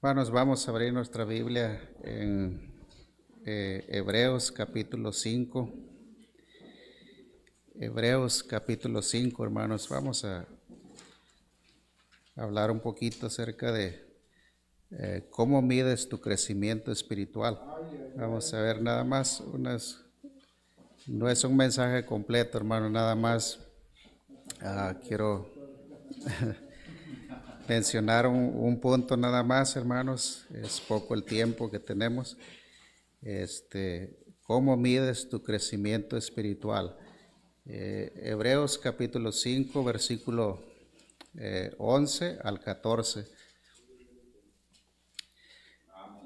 Hermanos, vamos a abrir nuestra Biblia en eh, Hebreos capítulo 5. Hebreos capítulo 5, hermanos. Vamos a hablar un poquito acerca de eh, cómo mides tu crecimiento espiritual. Vamos a ver nada más unas... No es un mensaje completo, hermano, nada más. Ah, quiero... mencionar un, punto nada más, hermanos. Es poco el tiempo que tenemos. Este, ¿Cómo mides tu crecimiento espiritual? Eh, Hebreos capítulo 5, versículo 11 eh, al 14.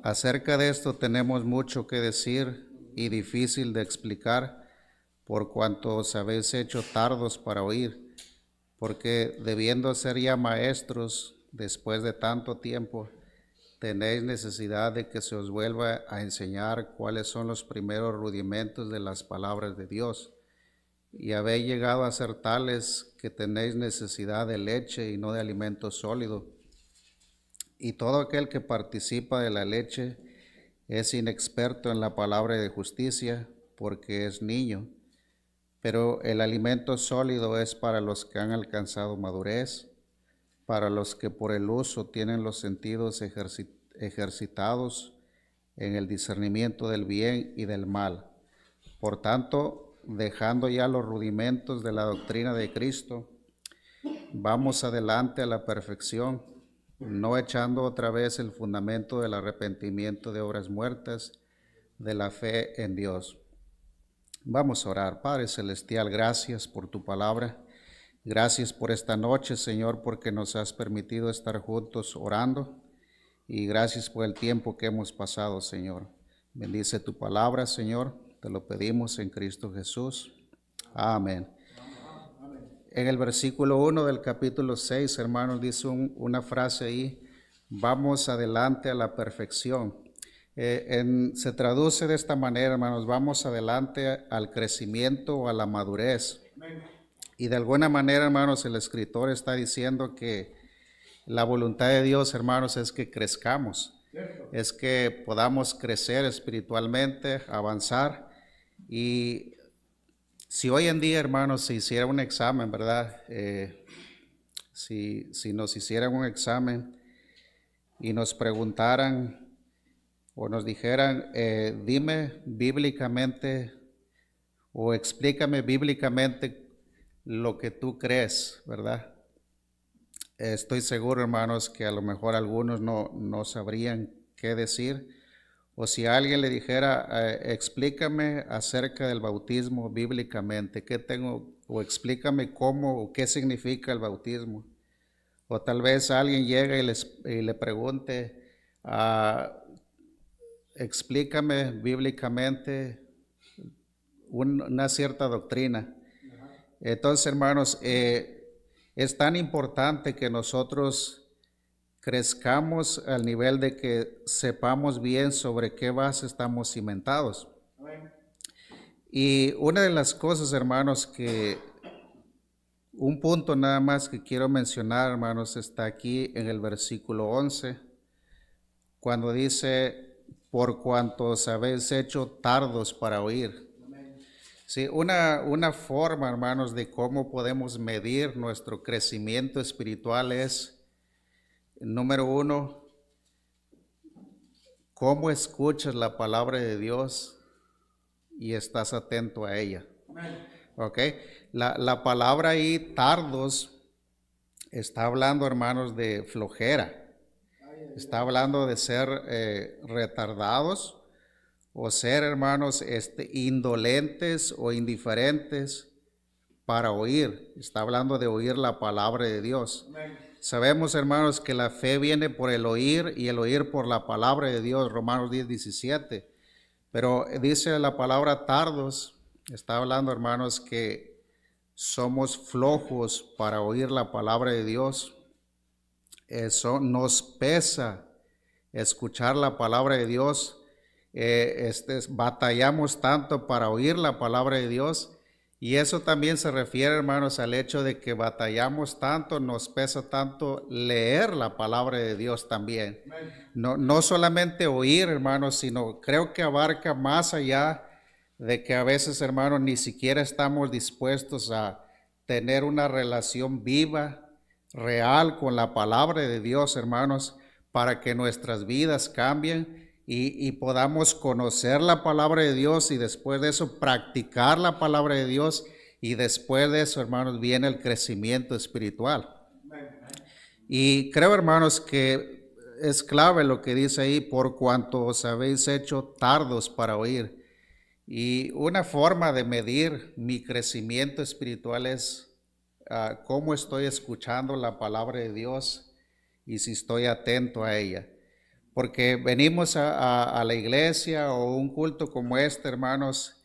Acerca de esto tenemos mucho que decir y difícil de explicar por cuanto os habéis hecho tardos para oír porque debiendo ser ya maestros después de tanto tiempo, tenéis necesidad de que se os vuelva a enseñar cuáles son los primeros rudimentos de las palabras de Dios. Y habéis llegado a ser tales que tenéis necesidad de leche y no de alimento sólido. Y todo aquel que participa de la leche es inexperto en la palabra de justicia porque es niño pero el alimento sólido es para los que han alcanzado madurez, para los que por el uso tienen los sentidos ejercitados en el discernimiento del bien y del mal. Por tanto, dejando ya los rudimentos de la doctrina de Cristo, vamos adelante a la perfección, no echando otra vez el fundamento del arrepentimiento de obras muertas, de la fe en Dios Vamos a orar. Padre Celestial, gracias por tu palabra. Gracias por esta noche, Señor, porque nos has permitido estar juntos orando. Y gracias por el tiempo que hemos pasado, Señor. Bendice tu palabra, Señor. Te lo pedimos en Cristo Jesús. Amén. En el versículo 1 del capítulo 6, hermanos, dice una frase ahí, vamos adelante a la perfección. Eh, se traduce de esta manera, hermanos, vamos adelante al crecimiento o a la madurez. Y de alguna manera, hermanos, el escritor está diciendo que la voluntad de Dios, hermanos, es que crezcamos, es que podamos crecer espiritualmente, avanzar. Y si hoy en día, hermanos, se hiciera un examen, ¿verdad? Eh, si, si nos hicieran un examen y nos preguntaran o nos dijeran, eh, dime bíblicamente o explícame bíblicamente lo que tú crees, ¿verdad? Estoy seguro, hermanos, que a lo mejor algunos no, sabrían qué decir. O si alguien le dijera, eh, explícame acerca del bautismo bíblicamente, qué tengo, o explícame cómo o qué significa el bautismo. O tal vez alguien llegue y, le pregunte, a ah, explícame bíblicamente una cierta doctrina. Entonces, hermanos, eh, es tan importante que nosotros crezcamos al nivel de que sepamos bien sobre qué base estamos cimentados. Y una de las cosas, hermanos, que un punto nada más que quiero mencionar, hermanos, está aquí en el versículo 11, cuando dice, por cuanto habéis hecho tardos para oír. Sí, una, una forma, hermanos, de cómo podemos medir nuestro crecimiento espiritual es, número uno, cómo escuchas la palabra de Dios y estás atento a ella. ¿Ok? La, la palabra y tardos, está hablando, hermanos, de flojera está hablando de ser eh, retardados o ser, hermanos, este, indolentes o indiferentes para oír. Está hablando de oír la palabra de Dios. Sabemos, hermanos, que la fe viene por el oír y el oír por la palabra de Dios, Romanos 10, 17. Pero dice la palabra tardos, está hablando, hermanos, que somos flojos para oír la palabra de Dios. Eso nos pesa escuchar la palabra de Dios. Eh, este, batallamos tanto para oír la palabra de Dios. Y eso también se refiere, hermanos, al hecho de que batallamos tanto, nos pesa tanto leer la palabra de Dios también. No, no solamente oír, hermanos, sino creo que abarca más allá de que a veces, hermanos, ni siquiera estamos dispuestos a tener una relación viva real con la palabra de Dios, hermanos, para que nuestras vidas cambien y, podamos conocer la palabra de Dios y después de eso practicar la palabra de Dios y después de eso, hermanos, viene el crecimiento espiritual. Y creo, hermanos, que es clave lo que dice ahí, por cuanto os habéis hecho tardos para oír. Y una forma de medir mi crecimiento espiritual es Ah, cómo estoy escuchando la palabra de Dios y si estoy atento a ella. Porque venimos a, la iglesia o un culto como este, hermanos,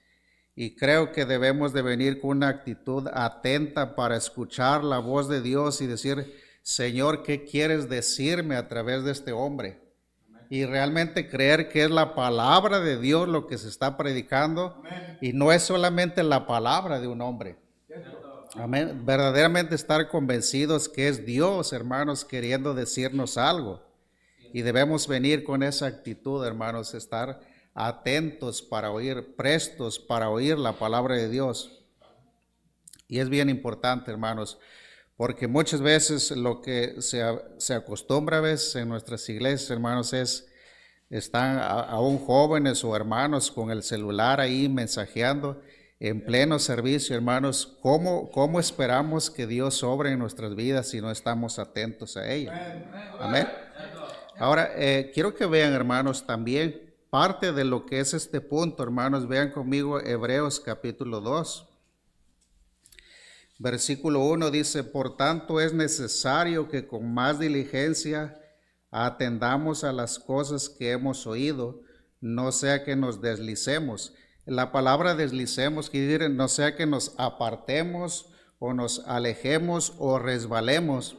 y creo que debemos de venir con una actitud atenta para escuchar la voz de Dios y decir, Señor, ¿qué quieres decirme a través de este hombre? Y realmente creer que es la palabra de Dios lo que se está predicando y no es solamente la palabra de un hombre. Amén. Verdaderamente estar convencidos que es Dios, hermanos, queriendo decirnos algo. Y debemos venir con esa actitud, hermanos, estar atentos para oír, prestos para oír la palabra de Dios. Y es bien importante, hermanos, porque muchas veces lo que se, acostumbra a veces en nuestras iglesias, hermanos, es están aún jóvenes o hermanos con el celular ahí mensajeando en pleno servicio, hermanos, ¿cómo, cómo esperamos que Dios sobre en nuestras vidas si no estamos atentos a ella? Amén. Ahora, eh, quiero que vean, hermanos, también parte de lo que es este punto, hermanos. Vean conmigo Hebreos capítulo 2. Versículo 1 dice, por tanto es necesario que con más diligencia atendamos a las cosas que hemos oído, no sea que nos deslicemos la palabra deslicemos quiere decir no sea que nos apartemos o nos alejemos o resbalemos.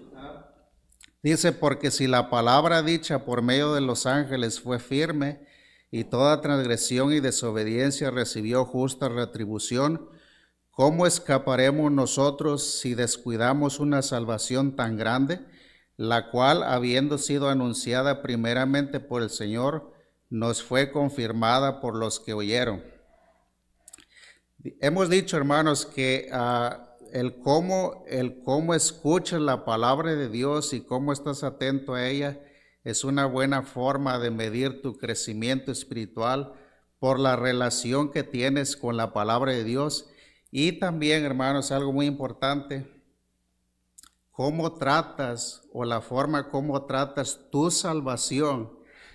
Dice, porque si la palabra dicha por medio de los ángeles fue firme y toda transgresión y desobediencia recibió justa retribución, ¿cómo escaparemos nosotros si descuidamos una salvación tan grande, la cual, habiendo sido anunciada primeramente por el Señor, nos fue confirmada por los que oyeron? Hemos dicho, hermanos, que ah, el, cómo, el cómo escuchas la palabra de Dios y cómo estás atento a ella es una buena forma de medir tu crecimiento espiritual por la relación que tienes con la palabra de Dios. Y también, hermanos, algo muy importante, cómo tratas o la forma como tratas tu salvación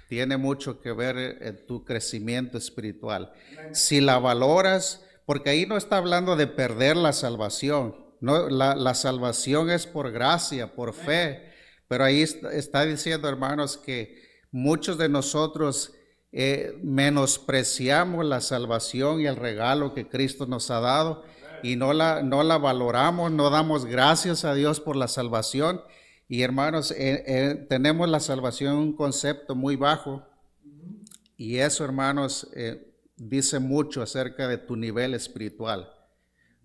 tiene mucho que ver eh, en tu crecimiento espiritual. Si la valoras, porque ahí no está hablando de perder la salvación. la, salvación es por gracia, por fe. Pero ahí está diciendo, hermanos, que muchos de nosotros eh, menospreciamos la salvación y el regalo que Cristo nos ha dado y no la, no la valoramos, no damos gracias a Dios por la salvación. Y hermanos, eh, eh, tenemos la salvación un concepto muy bajo. Y eso, hermanos, dice mucho acerca de tu nivel espiritual.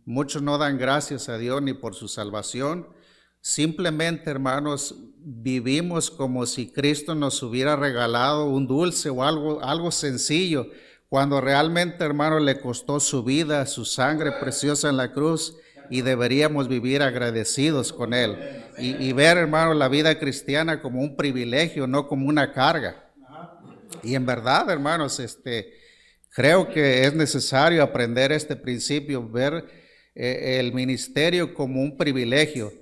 Muchos no dan gracias a Dios ni por su salvación. Simplemente, hermanos, vivimos como si Cristo nos hubiera regalado un dulce o algo, algo sencillo, cuando realmente, hermanos, le costó su vida, su sangre preciosa en la cruz y deberíamos vivir agradecidos con Él. Y, y, ver, hermano, la vida cristiana como un privilegio, no como una carga. Y en verdad, hermanos, este, Creo que es necesario aprender este principio, ver eh, el ministerio como un privilegio,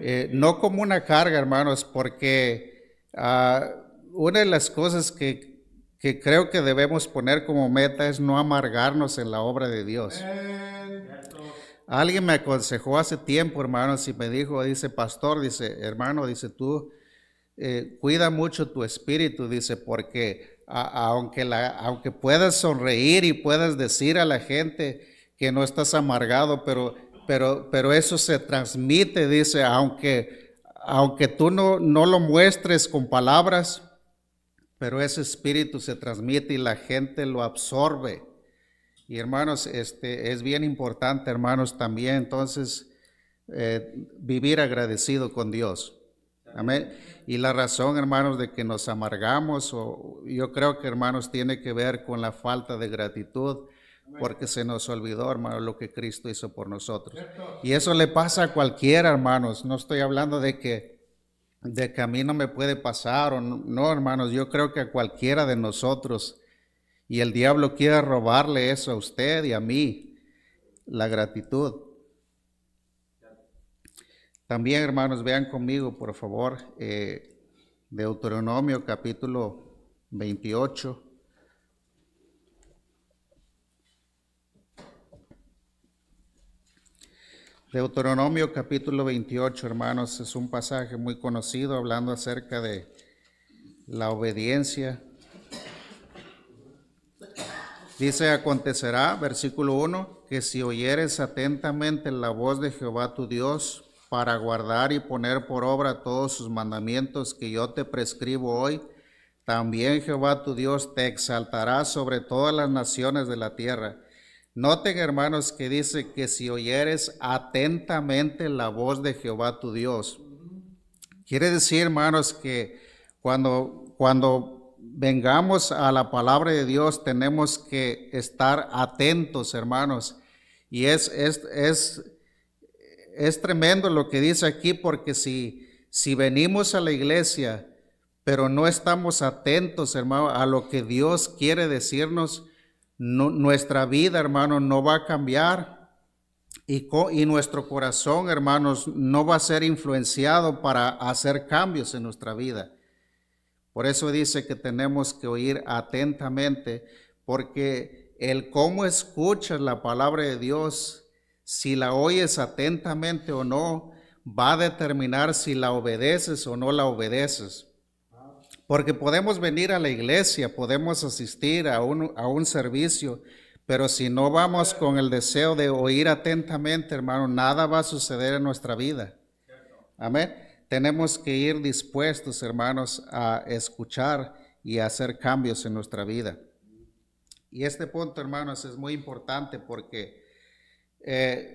eh, no como una carga, hermanos, porque ah, una de las cosas que, creo que debemos poner como meta es no amargarnos en la obra de Dios. Alguien me aconsejó hace tiempo, hermanos, y me dijo, dice, pastor, dice, hermano, dice, tú eh, cuida mucho tu espíritu, dice, porque aunque, la, aunque puedas sonreír y puedas decir a la gente que no estás amargado, pero, pero, pero eso se transmite, dice, aunque, aunque tú no, no lo muestres con palabras, pero ese espíritu se transmite y la gente lo absorbe. Y hermanos, este, es bien importante, hermanos, también entonces eh, vivir agradecido con Dios. Amén. Y la razón, hermanos, de que nos amargamos, o, yo creo que, hermanos, tiene que ver con la falta de gratitud, porque se nos olvidó, hermanos, lo que Cristo hizo por nosotros. Y eso le pasa a cualquiera, hermanos. No estoy hablando de que, de camino a mí no me puede pasar, o no, no hermanos, yo creo que a cualquiera de nosotros, y el diablo quiere robarle eso a usted y a mí, la gratitud. También, hermanos, vean conmigo, por favor, eh, Deuteronomio capítulo 28. Deuteronomio capítulo 28, hermanos, es un pasaje muy conocido hablando acerca de la obediencia. Dice, acontecerá, versículo 1, que si oyeres atentamente la voz de Jehová tu Dios, para guardar y poner por obra todos sus mandamientos que yo te prescribo hoy, también Jehová tu Dios te exaltará sobre todas las naciones de la tierra. Noten, hermanos, que dice que si oyeres atentamente la voz de Jehová tu Dios. Quiere decir, hermanos, que cuando, cuando vengamos a la palabra de Dios tenemos que estar atentos, hermanos. Y es, es, es es tremendo lo que dice aquí porque si, si venimos a la iglesia, pero no estamos atentos, hermano, a lo que Dios quiere decirnos, nuestra vida, hermano, no va a cambiar y, y nuestro corazón, hermanos, no va a ser influenciado para hacer cambios en nuestra vida. Por eso dice que tenemos que oír atentamente, porque el cómo escuchas la palabra de Dios si la oyes atentamente o no, va a determinar si la obedeces o no la obedeces. Porque podemos venir a la iglesia, podemos asistir a un, a un servicio, pero si no vamos con el deseo de oír atentamente, hermano, nada va a suceder en nuestra vida. Amén. Tenemos que ir dispuestos, hermanos, a escuchar y a hacer cambios en nuestra vida. Y este punto, hermanos, es muy importante porque eh,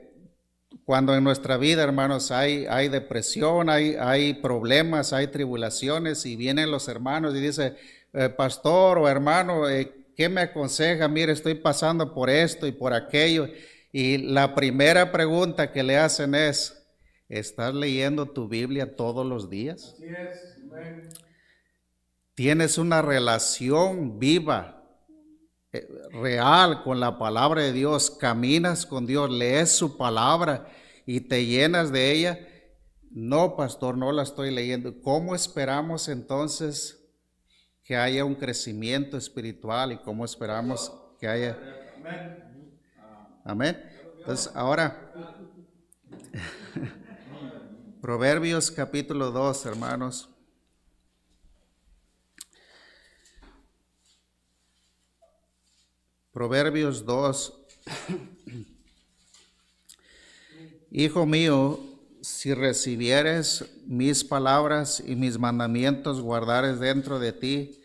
cuando en nuestra vida, hermanos, hay, hay depresión, hay, hay problemas, hay tribulaciones y vienen los hermanos y dice, eh, pastor o hermano, eh, ¿qué me aconseja? Mire, estoy pasando por esto y por aquello. Y la primera pregunta que le hacen es, ¿estás leyendo tu Biblia todos los días? Así es. Tienes una relación viva eh, real con la palabra de Dios, caminas con Dios, lees su palabra y te llenas de ella. No, pastor, no la estoy leyendo. ¿Cómo esperamos entonces que haya un crecimiento espiritual y cómo esperamos que haya... Amén. Entonces, ahora, Proverbios capítulo 2, hermanos. Proverbios 2. Hijo mío, si recibieres mis palabras y mis mandamientos guardares dentro de ti,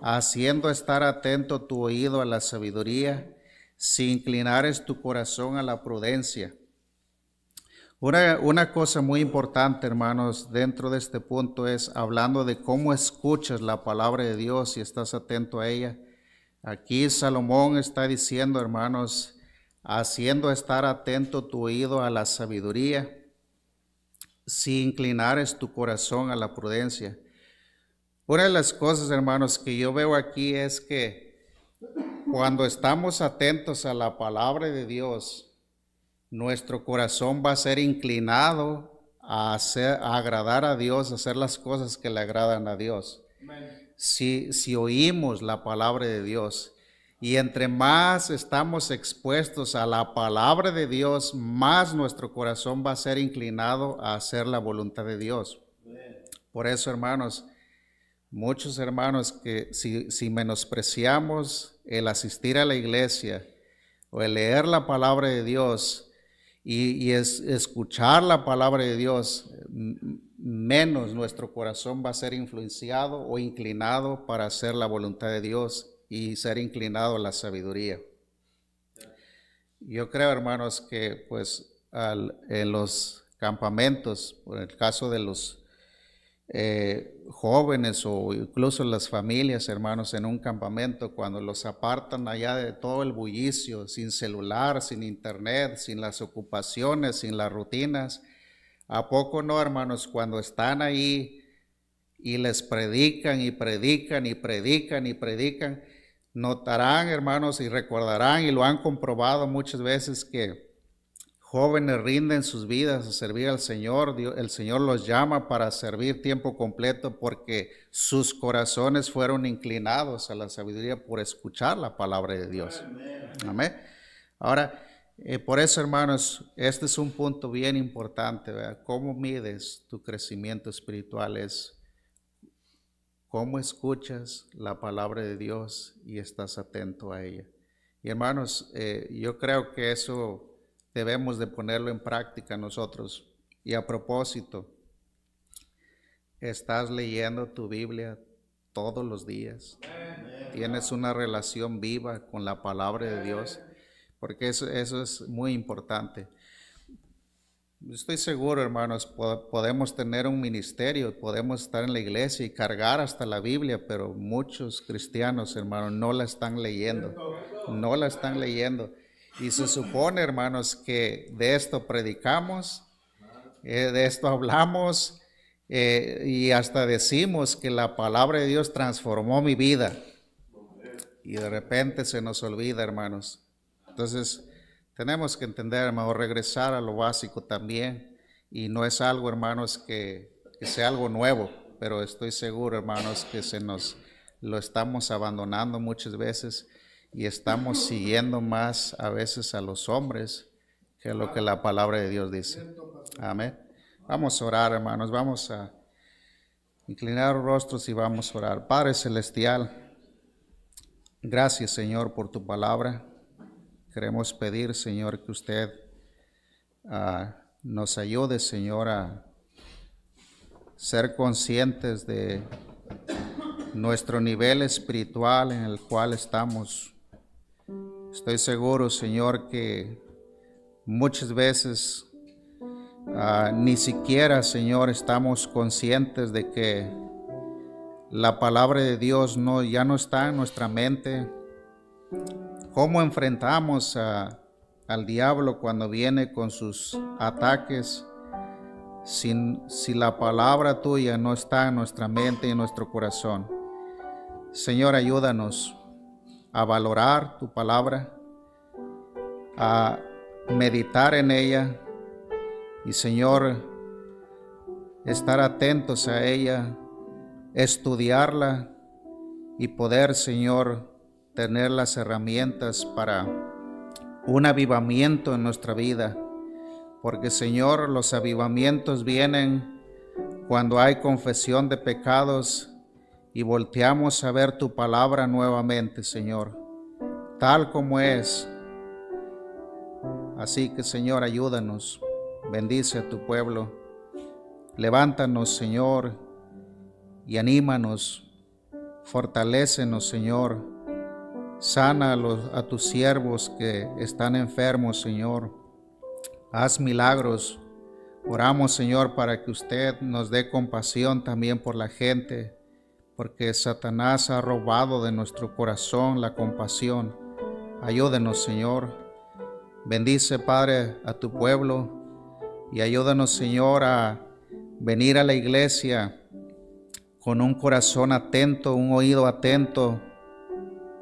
haciendo estar atento tu oído a la sabiduría, si inclinares tu corazón a la prudencia. Una, una, cosa muy importante, hermanos, dentro de este punto es hablando de cómo escuchas la palabra de Dios y estás atento a ella. Aquí Salomón está diciendo, hermanos, haciendo estar atento tu oído a la sabiduría, si inclinares tu corazón a la prudencia. Una de las cosas, hermanos, que yo veo aquí es que cuando estamos atentos a la palabra de Dios, nuestro corazón va a ser inclinado a, hacer, agradar a Dios, a hacer las cosas que le agradan a Dios si, oímos la palabra de Dios. Y entre más estamos expuestos a la palabra de Dios, más nuestro corazón va a ser inclinado a hacer la voluntad de Dios. Por eso, hermanos, muchos hermanos que si, si menospreciamos el asistir a la iglesia o el leer la palabra de Dios y, escuchar la palabra de Dios, menos nuestro corazón va a ser influenciado o inclinado para hacer la voluntad de Dios y ser inclinado a la sabiduría. Yo creo, hermanos, que pues en los campamentos, por el caso de los eh, jóvenes o incluso las familias, hermanos, en un campamento, cuando los apartan allá de todo el bullicio, sin celular, sin internet, sin las ocupaciones, sin las rutinas, ¿A poco no, hermanos, cuando están ahí y les predican y predican y predican y predican, notarán, hermanos, y recordarán y lo han comprobado muchas veces que jóvenes rinden sus vidas a servir al Señor, el Señor los llama para servir tiempo completo porque sus corazones fueron inclinados a la sabiduría por escuchar la palabra de Dios. Amén. Ahora, eh, por eso, hermanos, este es un punto bien importante, ¿verdad? ¿Cómo mides tu crecimiento espiritual? Es cómo escuchas la palabra de Dios y estás atento a ella. Y hermanos, eh, yo creo que eso debemos de ponerlo en práctica nosotros. Y a propósito, estás leyendo tu Biblia todos los días. Tienes una relación viva con la palabra de Dios porque eso, es muy importante. Estoy seguro, hermanos, podemos tener un ministerio, podemos estar en la iglesia y cargar hasta la Biblia, pero muchos cristianos, hermanos, no la están leyendo, no la están leyendo. Y se supone, hermanos, que de esto predicamos, eh, de esto hablamos eh, y hasta decimos que la palabra de Dios transformó mi vida. Y de repente se nos olvida, hermanos. Entonces, tenemos que entender, hermano, regresar a lo básico también. Y no es algo, hermanos, que, sea algo nuevo, pero estoy seguro, hermanos, que se nos lo estamos abandonando muchas veces y estamos siguiendo más a veces a los hombres que lo que la palabra de Dios dice. Amén. Vamos a orar, hermanos. Vamos a inclinar los rostros y vamos a orar. Padre Celestial, gracias Señor por tu palabra. Queremos pedir, Señor, que usted ah, nos ayude, Señor, a ser conscientes de nuestro nivel espiritual en el cual estamos. Estoy seguro, Señor, que muchas veces ah, ni siquiera, Señor, estamos conscientes de que la palabra de Dios no, ya no está en nuestra mente, cómo enfrentamos al diablo cuando viene con sus ataques, sin si la palabra tuya no está en nuestra mente y en nuestro corazón. Señor, ayúdanos a valorar tu palabra, a meditar en ella y Señor, estar atentos a ella, estudiarla y poder, Señor, tener las herramientas para un avivamiento en nuestra vida. Porque Señor, los avivamientos vienen cuando hay confesión de pecados y volteamos a ver tu palabra nuevamente, Señor, tal como es. Así que Señor, ayúdanos, bendice a tu pueblo, levántanos, Señor, y anímanos, fortalecenos Señor Sana a, tus siervos que están enfermos, Señor. Haz milagros. Oramos, Señor, para que usted nos dé compasión también por la gente, porque Satanás ha robado de nuestro corazón la compasión. Ayúdenos, Señor. Bendice, Padre, a tu pueblo y ayúdanos, Señor, a venir a la iglesia con un corazón atento, un oído atento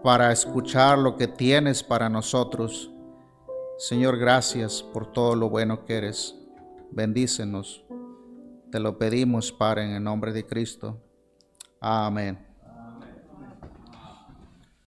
para escuchar lo que tienes para nosotros. Señor, gracias por todo lo bueno que eres. Bendícenos. Te lo pedimos, para en el nombre de Cristo. Amén.